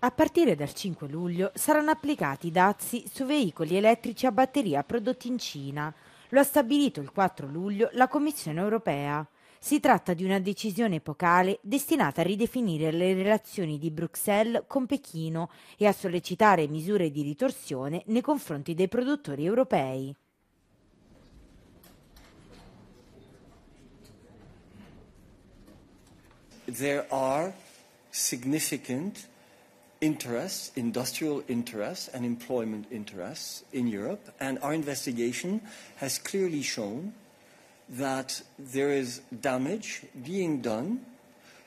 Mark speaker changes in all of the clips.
Speaker 1: A partire dal 5 luglio saranno applicati dazi su veicoli elettrici a batteria prodotti in Cina. Lo ha stabilito il 4 luglio la Commissione europea. Si tratta di una decisione epocale destinata a ridefinire le relazioni di Bruxelles con Pechino e a sollecitare misure di ritorsione nei confronti dei produttori europei.
Speaker 2: There are significant interests, industrial interests and employment interests in Europe. And our investigation has clearly shown that there is damage being done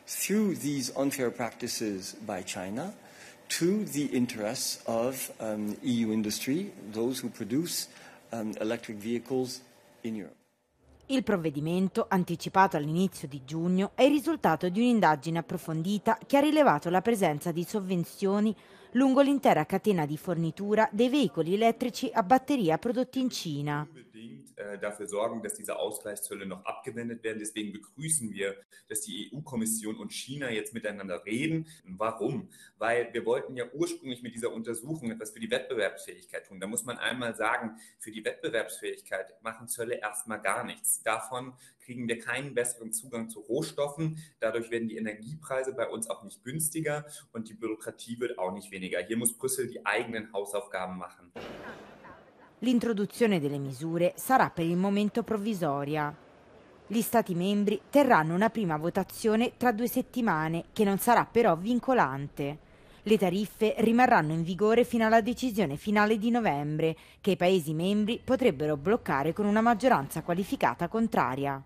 Speaker 2: through these unfair practices by China to the interests of um, EU industry, those who produce um, electric vehicles in Europe.
Speaker 1: Il provvedimento, anticipato all'inizio di giugno, è il risultato di un'indagine approfondita che ha rilevato la presenza di sovvenzioni lungo l'intera catena di fornitura dei veicoli elettrici a batteria prodotti in Cina.
Speaker 3: Äh, dafür sorgen, dass diese Ausgleichszölle noch abgewendet werden. Deswegen begrüßen wir, dass die EU-Kommission und China jetzt miteinander reden. Warum? Weil wir wollten ja ursprünglich mit dieser Untersuchung etwas für die Wettbewerbsfähigkeit tun. Da muss man einmal sagen, für die Wettbewerbsfähigkeit machen Zölle erstmal gar nichts. Davon kriegen wir keinen besseren Zugang zu Rohstoffen. Dadurch werden die Energiepreise bei uns auch nicht günstiger und die Bürokratie wird auch nicht weniger. Hier muss Brüssel die eigenen Hausaufgaben machen.
Speaker 1: L'introduzione delle misure sarà per il momento provvisoria. Gli Stati membri terranno una prima votazione tra due settimane, che non sarà però vincolante. Le tariffe rimarranno in vigore fino alla decisione finale di novembre, che i Paesi membri potrebbero bloccare con una maggioranza qualificata contraria.